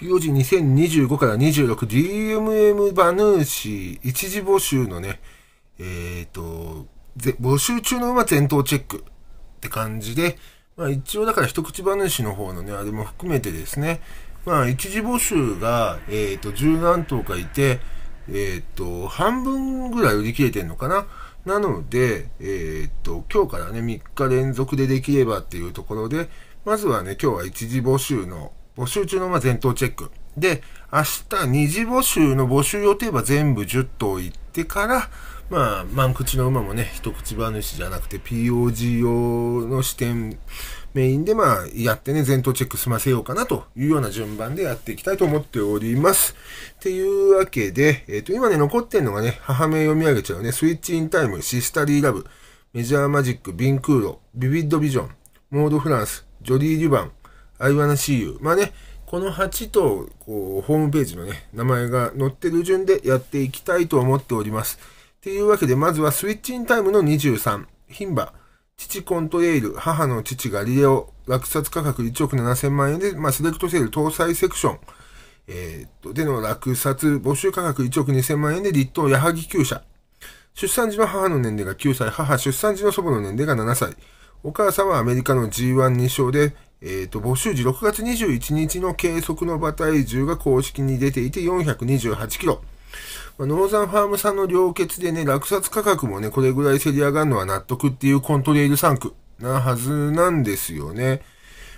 POG2025 から 26DMM バヌーシー一時募集のね、えっ、ー、と、募集中の馬全頭チェックって感じで、まあ一応だから一口バヌーシーの方のね、あれも含めてですね、まあ一時募集が、えっ、ー、と、十何頭かいて、えっ、ー、と、半分ぐらい売り切れてんのかななので、えっ、ー、と、今日からね、3日連続でできればっていうところで、まずはね、今日は一時募集の募集中のま前頭チェック。で、明日二次募集の募集予定は全部10頭行ってから、まあ、万口の馬もね、一口馬主じゃなくて POG 用の視点メインでまあ、やってね、前頭チェック済ませようかなというような順番でやっていきたいと思っております。っていうわけで、えっ、ー、と、今ね、残ってんのがね、母名読み上げちゃうね、スイッチインタイム、シスタリーラブ、メジャーマジック、ビンクーロ、ビビッドビジョン、モードフランス、ジョリー・デュバン、アイワナシーユ。まあね、この8とこうホームページのね、名前が載ってる順でやっていきたいと思っております。っていうわけで、まずはスイッチインタイムの23、牝馬、父コントレイル、母の父がリレオ、落札価格1億7000万円で、まあ、セレクトセール搭載セクション、えー、っと、での落札、募集価格1億2000万円で立東矢作厩舎。出産時の母の年齢が9歳、母出産時の祖母の年齢が7歳。お母さんはアメリカの G12 勝で、えっ、ー、と、募集時6月21日の計測の馬体重が公式に出ていて428キロ。まあ、ノーザンファームさんの良血でね、落札価格もね、これぐらい競り上がるのは納得っていうコントレイル3区なはずなんですよね。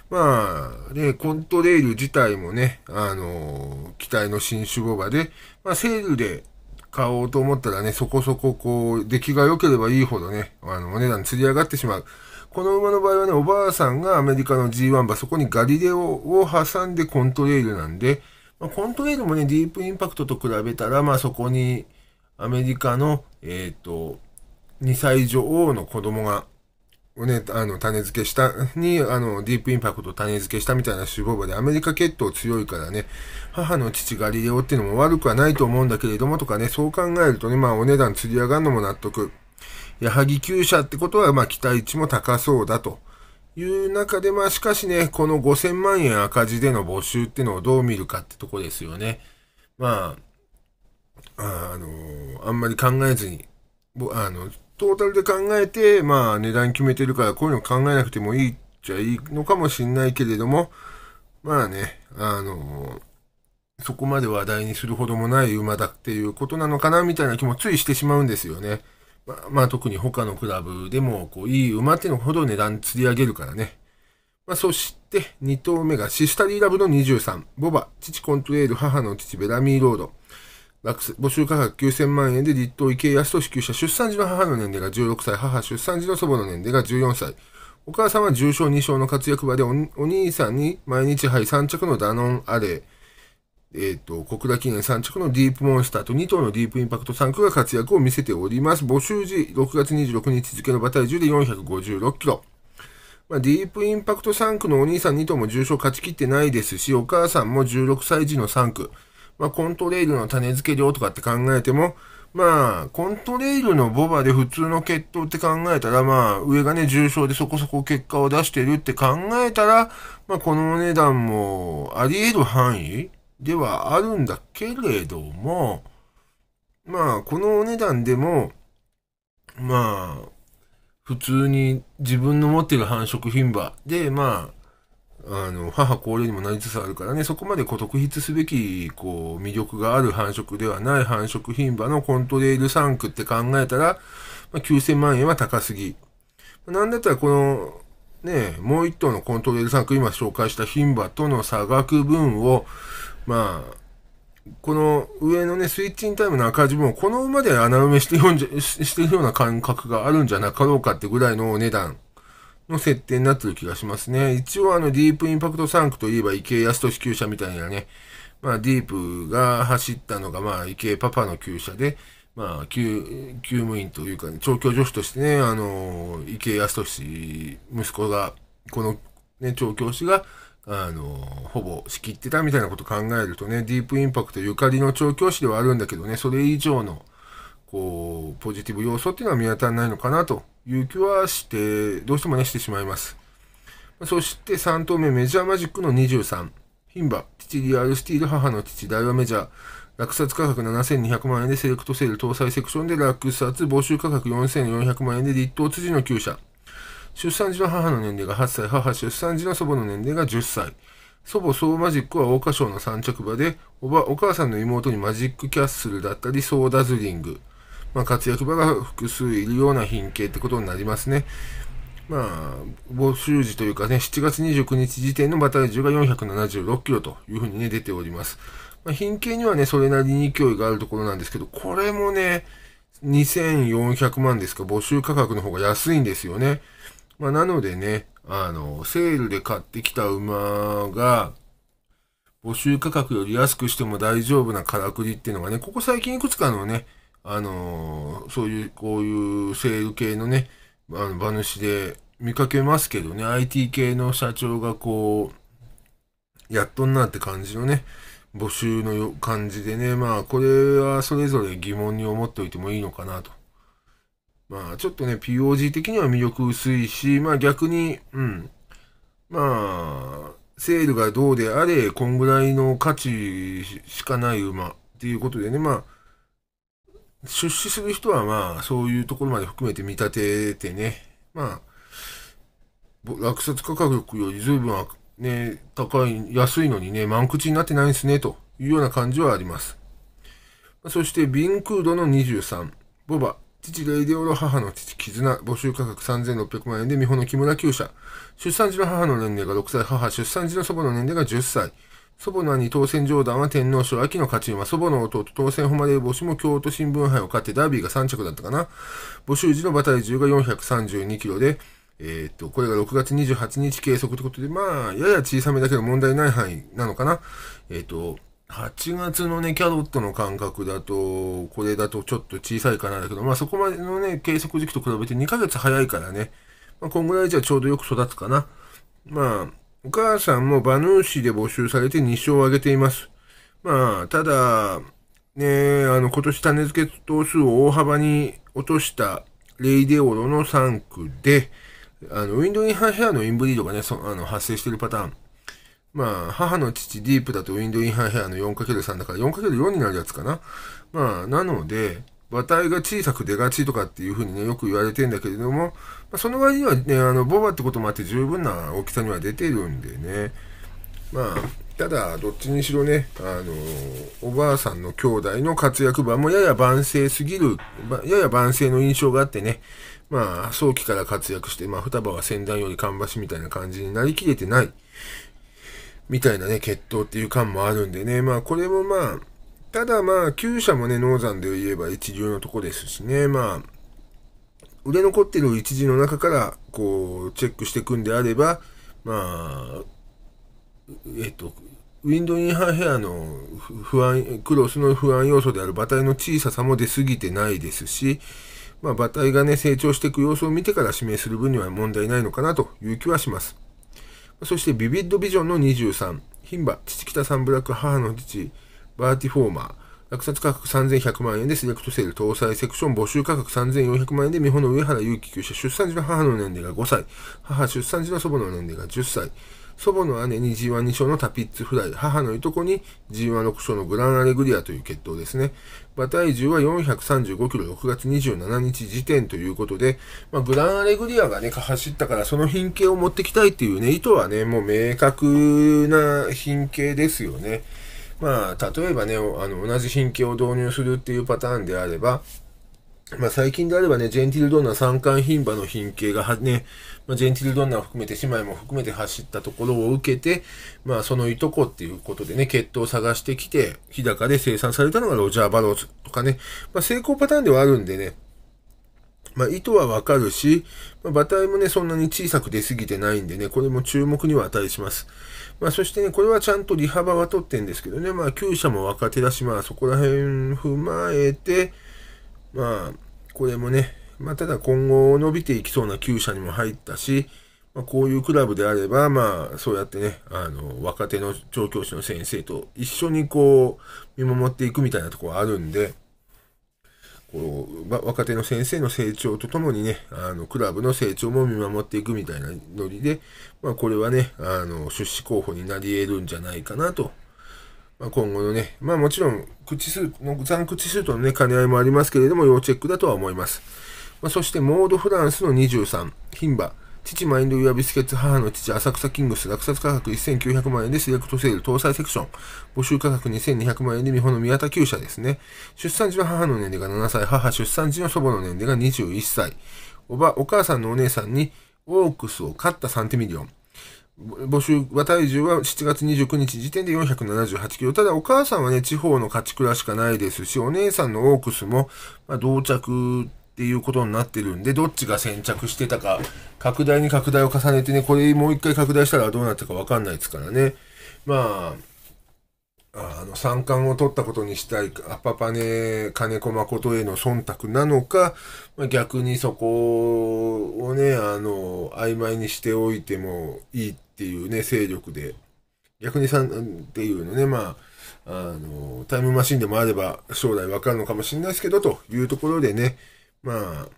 まあ、ね、コントレイル自体もね、あのー、機体の新種ボ馬で、まあ、セールで買おうと思ったらね、そこそここう、出来が良ければいいほどね、あの、お値段釣り上がってしまう。この馬の場合はね、おばあさんがアメリカの G1 馬、そこにガリレオを挟んでコントレイルなんで、まあ、コントレイルもね、ディープインパクトと比べたら、まあそこにアメリカの、えっ、ー、と、2歳女王の子供が、ね、あの、種付けした、に、あの、ディープインパクト種付けしたみたいな種母馬で、アメリカ血統強いからね、母の父ガリレオっていうのも悪くはないと思うんだけれどもとかね、そう考えるとね、まあお値段釣り上がるのも納得。矢作厩舎ってことは、まあ、期待値も高そうだと。いう中で、まあ、しかしね、この5000万円赤字での募集ってのをどう見るかってとこですよね。まあ、あのー、あんまり考えずに、あの、トータルで考えて、まあ、値段決めてるから、こういうの考えなくてもいいっちゃいいのかもしんないけれども、まあね、あのー、そこまで話題にするほどもない馬だっていうことなのかな、みたいな気もついしてしまうんですよね。まあ、まあ、特に他のクラブでも、こう、いい馬ってのほど値段釣り上げるからね。まあ、そして、2頭目がシスタリーラブの23、ボバ、父コントレール、母の父ベラミーロード。募集価格9000万円で立東池康と支給者、出産時の母の年齢が16歳、母出産時の祖母の年齢が14歳。お母さんは重症2症の活躍場でお、お兄さんに毎日杯3着のダノンアレー、えっ、ー、と、小倉記念3着のディープモンスターと2頭のディープインパクト3区が活躍を見せております。募集時、6月26日付の馬体重で456キロ。まあ、ディープインパクト3区のお兄さん2頭も重賞勝ちきってないですし、お母さんも16歳児の3区。まあ、コントレイルの種付け量とかって考えても、まあ、コントレイルのボバで普通の決闘って考えたら、まあ、上がね、重症でそこそこ結果を出してるって考えたら、まあ、このお値段もあり得る範囲ではあるんだけれども、まあ、このお値段でも、まあ、普通に自分の持っている繁殖品馬で、まあ、あの、母高齢にもなりつつあるからね、そこまでこう特筆すべき、こう、魅力がある繁殖ではない繁殖品馬のコントレイル3区って考えたら、まあ、9000万円は高すぎ。なんだったらこの、ね、もう一頭のコントレイル3区今紹介した品馬との差額分を、まあ、この上のね、スイッチインタイムの赤字もこの馬で穴埋めしてよんじゃしてるような感覚があるんじゃなかろうかってぐらいのお値段の設定になってる気がしますね。一応あのディープインパクト3区といえば池江康利厩舎みたいなね、まあディープが走ったのがまあ池江パパの厩舎で、まあ、旧、旧務員というか、ね、調教助手としてね、あの、池江康利、息子が、この、ね、調教師が、あの、ほぼ仕切ってたみたいなこと考えるとね、ディープインパクトゆかりの調教師ではあるんだけどね、それ以上の、こう、ポジティブ要素っていうのは見当たらないのかなという気はして、どうしてもね、してしまいます。そして3投目、メジャーマジックの23。牝馬、父リアルスティール、母の父、大和メジャー。落札価格7200万円でセレクトセール搭載セクションで落札、募集価格4400万円で立東辻の厩舎。出産時の母の年齢が8歳、母出産時の祖母の年齢が10歳。祖母ソーマジックは桜花賞の三着馬でおば、お母さんの妹にマジックキャッスルだったり、ソーダズリング。まあ、活躍馬が複数いるような品形ってことになりますね。まあ、募集時というかね、7月29日時点の馬体重が476キロというふうにね、出ております。まあ、品形にはね、それなりに勢いがあるところなんですけど、これもね、2400万ですか、募集価格の方が安いんですよね。まあ、なのでね、あの、セールで買ってきた馬が、募集価格より安くしても大丈夫なからくりっていうのがね、ここ最近いくつかのね、あのー、そういう、こういうセール系のね、あの、馬主で見かけますけどね、IT 系の社長がこう、やっとんなって感じのね、募集の感じでね、まあ、これはそれぞれ疑問に思っておいてもいいのかなと。まあ、ちょっとね、POG 的には魅力薄いし、まあ逆に、うん。まあ、セールがどうであれ、こんぐらいの価値しかない馬っていうことでね、まあ、出資する人はまあ、そういうところまで含めて見立ててね、まあ、落札価格より随分ね、高い、安いのにね、満口になってないんですね、というような感じはあります。そして、ビンクードの23、ボバ、父レイディオロ母の父絆募集価格3600万円で美穂の木村厩舎出産時の母の年齢が6歳母出産時の祖母の年齢が10歳祖母の兄当選上段は天皇賞秋の勝ち馬祖母の弟当選誉れ帽子も京都新聞杯を勝ってダービーが3着だったかな募集時の馬体重が432キロでえっと、これが6月28日計測ということで、まあ、やや小さめだけど問題ない範囲なのかな。えっ、と、8月のね、キャロットの感覚だと、これだとちょっと小さいかなだけど、まあそこまでのね、計測時期と比べて2ヶ月早いからね、まあこんぐらいじゃちょうどよく育つかな。まあ、お母さんも馬主ーで募集されて2勝を挙げています。まあ、ただ、ね、あの、今年種付け頭数を大幅に落としたレイデオロの3区で、あの、ウィンドウインハンシェアのインブリードがね、そあの発生しているパターン。まあ、母の父ディープだとウィンドインハイヘアの 4×3 だから 4×4 になるやつかな。まあ、なので、馬体が小さく出がちとかっていうふうにね、よく言われてんだけれども、まあ、その割にはね、あの、ボバってこともあって十分な大きさには出てるんでね。まあ、ただ、どっちにしろね、あの、おばあさんの兄弟の活躍場もやや万世すぎる、やや万世の印象があってね、まあ、早期から活躍して、まあ、双葉は先代よりかんばしみたいな感じになりきれてない。みたいなね、決闘っていう感もあるんでね、まあこれもまあ、ただまあ、旧社もね、ノーザンで言えば一流のとこですしね、まあ、売れ残ってる一時の中から、こう、チェックしていくんであれば、まあ、えっと、ウィンドインハーヘアの不安、クロスの不安要素である馬体の小ささも出過ぎてないですし、まあ馬体がね、成長していく様子を見てから指名する分には問題ないのかなという気はします。そしてビビッドビジョンの23、牝馬、父北三部ブラック、母の父、バーティフォーマー、落札価格3100万円でセレクトセール搭載セクション募集価格3400万円で美本の上原祐希旧社出産時の母の年齢が5歳、母出産時の祖母の年齢が10歳、祖母の姉に G1 2勝のタピッツフライ、母のいとこに G1 6勝のグランアレグリアという決闘ですね。馬体重は435キロ6月27日時点ということで、まあ、グランアレグリアがね、走ったからその品形を持ってきたいっていうね、意図はね、もう明確な品形ですよね。まあ、例えばね、あの、同じ品形を導入するっていうパターンであれば、まあ、最近であればね、ジェンティルドンナ三冠牝馬の品形がね、まあ、ジェンティルドンナを含めて姉妹も含めて走ったところを受けて、まあそのいとこっていうことでね、血統を探してきて、日高で生産されたのがロジャー・バローズとかね、まあ成功パターンではあるんでね、まあ、意図はわかるし、まあ、馬体もね、そんなに小さく出すぎてないんでね、これも注目には値します。まあ、そしてね、これはちゃんと利幅は取ってんですけどね、まあ、厩舎も若手だし、まあ、そこら辺踏まえて、まあ、これもね、まあ、ただ今後伸びていきそうな厩舎にも入ったし、まあ、こういうクラブであれば、まあ、そうやってね、あの、若手の調教師の先生と一緒にこう、見守っていくみたいなところあるんで、こう、若手の先生の成長とともにね、あの、クラブの成長も見守っていくみたいなノリで、まあ、これはね、あの、出資候補になり得るんじゃないかなと。まあ、今後のね、まあ、もちろん、口数、残口数とのね、兼ね合いもありますけれども、要チェックだとは思います。まあ、そして、モード・フランスの23、牝馬、父マインド・ウィア・ビスケッツ、母の父、浅草キングス、落札価格1900万円でセレクトセール、搭載セクション、募集価格2200万円で美本の宮田厩舎ですね。出産時の母の年齢が7歳、母出産時の祖母の年齢が21歳。おば、お母さんのお姉さんに、オークスを買ったサンティミリオン。募集は体重は7月29日時点で478キロ。ただお母さんはね、地方の勝ち倉しかないですし、お姉さんのオークスも、まあ、同着っていうことになってるんで、どっちが先着してたか、拡大に拡大を重ねてね、これもう一回拡大したらどうなったかわかんないですからね。まあ、あの三冠を取ったことにしたいアパパネ金子誠への忖度なのか、まあ、逆にそこをねあの曖昧にしておいてもいいっていうね勢力で逆にさんっていうのねまああのタイムマシンでもあれば将来わかるのかもしれないですけどというところでねまあ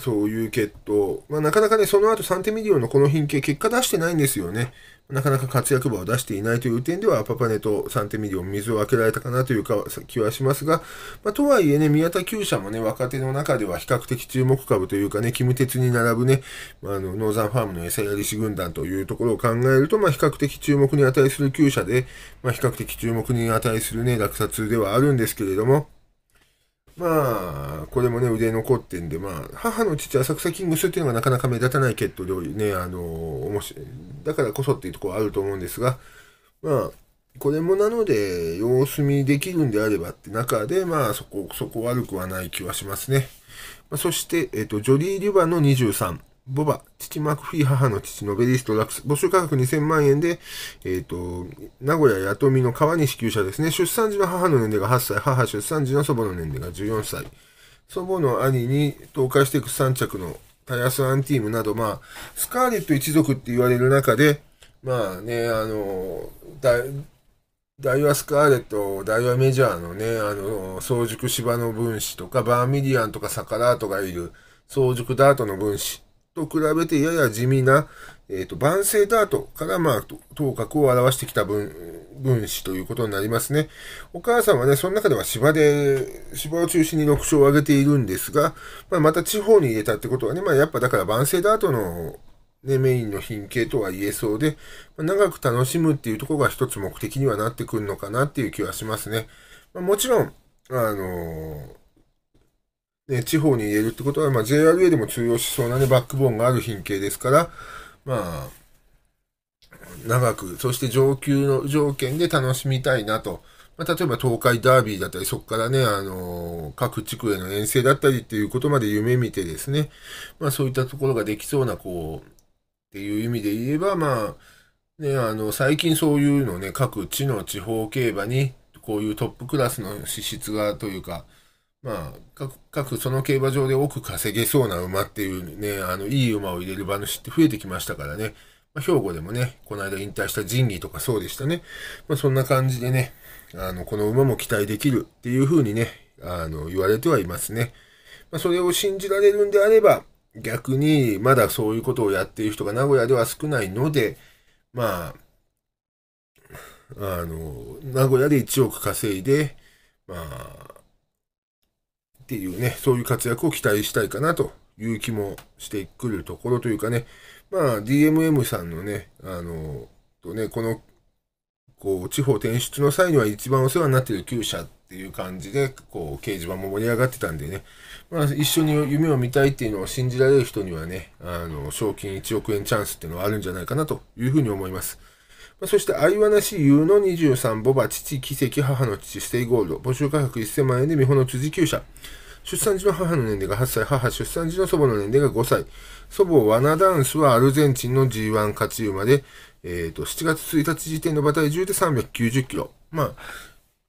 そういう決闘。まあ、なかなかね、その後サンテミリオのこの品系、結果出してないんですよね。なかなか活躍馬を出していないという点では、パパネとサンテミリオン水をあけられたかなというか気はしますが、まあ、とはいえね、宮田厩舎もね、若手の中では比較的注目株というかね、キム鉄に並ぶね、まあ、あの、ノーザンファームの餌やりし軍団というところを考えると、まあ、比較的注目に値する厩舎で、まあ、比較的注目に値するね、落札ではあるんですけれども、まあ、これもね、腕残ってんで、まあ、母の父、浅草キングスっていうのがなかなか目立たない血統料理ね、あの、面白い、だからこそっていうところあると思うんですが、まあ、これもなので、様子見できるんであればって中で、まあ、そこ、そこ悪くはない気はしますね。まあ、そして、えっ、と、ジョリー・リュバの23。ボバ、父マクフィー母の父のベリーストラックス、募集価格2000万円で、えっ、ー、と、名古屋八富の川西厩舎ですね。出産時の母の年齢が8歳、母出産時の祖母の年齢が14歳。祖母の兄に倒壊していく3着のタヤスアンティームなど、まあ、スカーレット一族って言われる中で、まあね、あの、ダイワスカーレット、ダイワメジャーのね、あの、早熟芝の分子とか、バーミディアンとかサカラートがいる早熟ダートの分子。と比べてやや地味な、えっ、ー、と、晩成ダートから、まあ、頭角を表してきた分、分子ということになりますね。お母さんはね、その中では芝で、芝を中心に6勝を挙げているんですが、まあ、また地方に入れたってことはね、まあ、やっぱだから晩成ダートの、ね、メインの品形とは言えそうで、まあ、長く楽しむっていうところが一つ目的にはなってくるのかなっていう気はしますね。まあ、もちろん、あのーね、地方に入れるってことは、まあ、JRA でも通用しそうな、ね、バックボーンがある品系ですから、まあ、長く、そして上級の条件で楽しみたいなと。まあ、例えば東海ダービーだったり、そこからね、あのー、各地区への遠征だったりっていうことまで夢見てですね、まあそういったところができそうな、こう、っていう意味で言えば、まあ、ね、あの、最近そういうのね、各地の地方競馬に、こういうトップクラスの資質がというか、まあ、各、各その競馬場で多く稼げそうな馬っていうね、あの、いい馬を入れる馬主って増えてきましたからね。まあ、兵庫でもね、この間引退した仁義とかそうでしたね。まあ、そんな感じでね、あの、この馬も期待できるっていうふうにね、あの、言われてはいますね。まあ、それを信じられるんであれば、逆に、まだそういうことをやっている人が名古屋では少ないので、まあ、あの、名古屋で1億稼いで、まあ、っていうね、そういう活躍を期待したいかなという気もしてくるところというかね、まあ DMM さんのね、あの、とね、この、こう、地方転出の際には一番お世話になっている旧社っていう感じで、こう、掲示板も盛り上がってたんでね、まあ、一緒に夢を見たいっていうのを信じられる人にはね、あの、賞金1億円チャンスっていうのはあるんじゃないかなというふうに思います。そして、愛話なしゆうの23、ボバ、父、奇跡、母の父、ステイゴールド、募集価格1000万円で、美穂の辻旧社。出産時の母の年齢が8歳、母出産時の祖母の年齢が5歳。祖母ワナダンスはアルゼンチンの G1 勝ち馬で、えっ、ー、と、7月1日時点の馬体重で390キロ。まあ、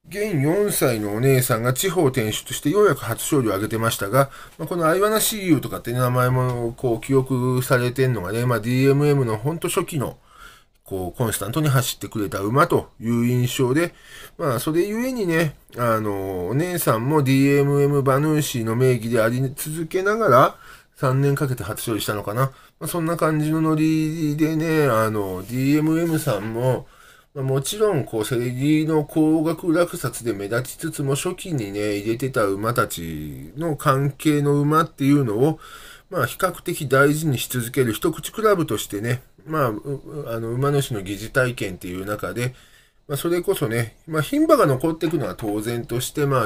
現4歳のお姉さんが地方転出してようやく初勝利を挙げてましたが、まあ、このアイワナ CU とかって、名前もこう記憶されてんのがね、まあ、DMM のほんと初期のこう、コンスタントに走ってくれた馬という印象で、まあ、それゆえにね、あの、お姉さんも DMM バヌシーの名義であり続けながら、3年かけて初勝利したのかな。まあ、そんな感じのノリでね、あの、DMM さんも、まあ、もちろん、こう、セレギの高額落札で目立ちつつも、初期にね、入れてた馬たちの関係の馬っていうのを、まあ、比較的大事にし続ける一口クラブとしてね、まあ、あの、馬主の疑似体験っていう中で、まあ、それこそね、まあ、牝馬が残っていくのは当然として、まあ、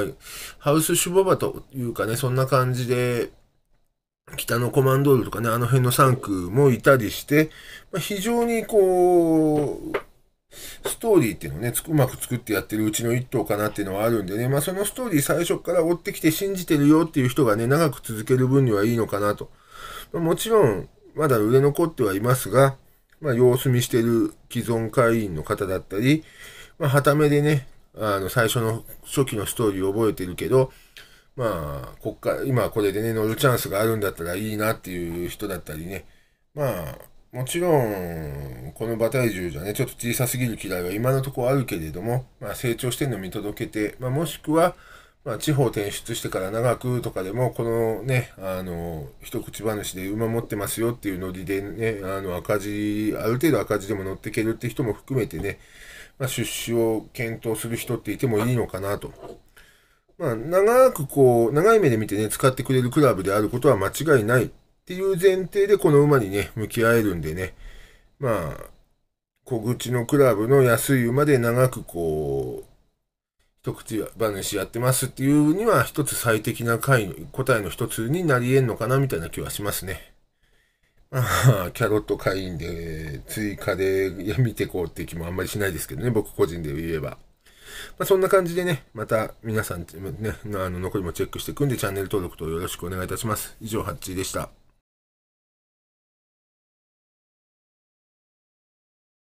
ハウスシュボバというかね、そんな感じで、北のコマンドールとかね、あの辺の3区もいたりして、まあ、非常にこう、ストーリーっていうのをね、うまく作ってやってるうちの1頭かなっていうのはあるんでね、まあ、そのストーリー最初から追ってきて信じてるよっていう人がね、長く続ける分にはいいのかなと。まあ、もちろん、まだ売れ残ってはいますが、まあ、様子見してる既存会員の方だったり、まあ、はためでね、あの、最初の初期のストーリーを覚えてるけど、まあ、こっから、今これでね、乗るチャンスがあるんだったらいいなっていう人だったりね、まあ、もちろん、この馬体重じゃね、ちょっと小さすぎる嫌いは今のところあるけれども、まあ、成長してるの見届けて、まあ、もしくは、まあ、地方転出してから長くとかでも、このね、あの、一口話で馬持ってますよっていうノリでね、あの、赤字、ある程度赤字でも乗っていけるって人も含めてね、まあ、出資を検討する人っていてもいいのかなと。まあ、長くこう、長い目で見てね、使ってくれるクラブであることは間違いないっていう前提でこの馬にね、向き合えるんでね、まあ、小口のクラブの安い馬で長くこう、一口話やってますっていうには一つ最適な回の答えの一つになり得んのかなみたいな気はしますね。まあ、キャロット会員で追加で見てこうって気もあんまりしないですけどね、僕個人で言えば。まあ、そんな感じでね、また皆さん、ね、あの残りもチェックしていくんでチャンネル登録とよろしくお願いいたします。以上、ハッチーでした。